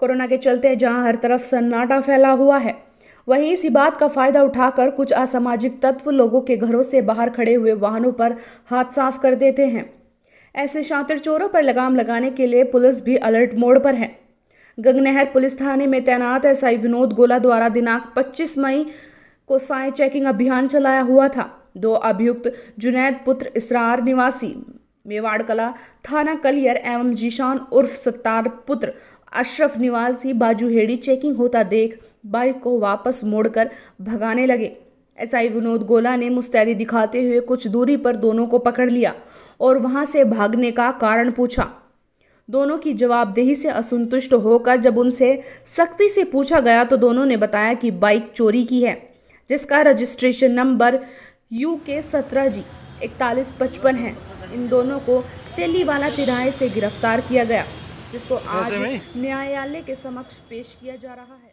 corona के चलते जहां हर तरफ सन्नाटा फैला हुआ है वहीं इसी बात का फायदा उठाकर कुछ असामाजिक तत्व लोगों के घरों से बाहर खड़े हुए वाहनों पर हाथ साफ कर देते हैं ऐसे शातिर चोरों पर लगाम लगाने के लिए पुलिस भी अलर्ट मोड पर है गंगनहर पुलिस थाने में तैनात एसआई विनोद गोला द्वारा दिनांक 25 मई को साय चेकिंग अभियान चलाया हुआ था दो अभियुक्त जुनैद पुत्र इसरार निवासी मेवाड़ कला थाना कलियर एवं जीशान उर्फ सत्तार पुत्र अशरफ निवासी बाजूहेड़ी चेकिंग होता देख बाइक को वापस मोड़कर भगाने लगे एसआई विनोद गोला ने मुस्तैदी दिखाते हुए कुछ दूरी पर दोनों को पकड़ लिया और वहां से भागने का कारण पूछा दोनों की जवाबदेही से असंतुष्ट होकर जब उनसे सख्ती से पूछा गया तो दोनों ने बताया कि बाइक चोरी की है जिसका रजिस्ट्रेशन नंबर यू के सत्रह जी इकतालीस पचपन है इन दोनों को तेलीवाला तिराए से गिरफ्तार किया गया जिसको आज न्यायालय के समक्ष पेश किया जा रहा है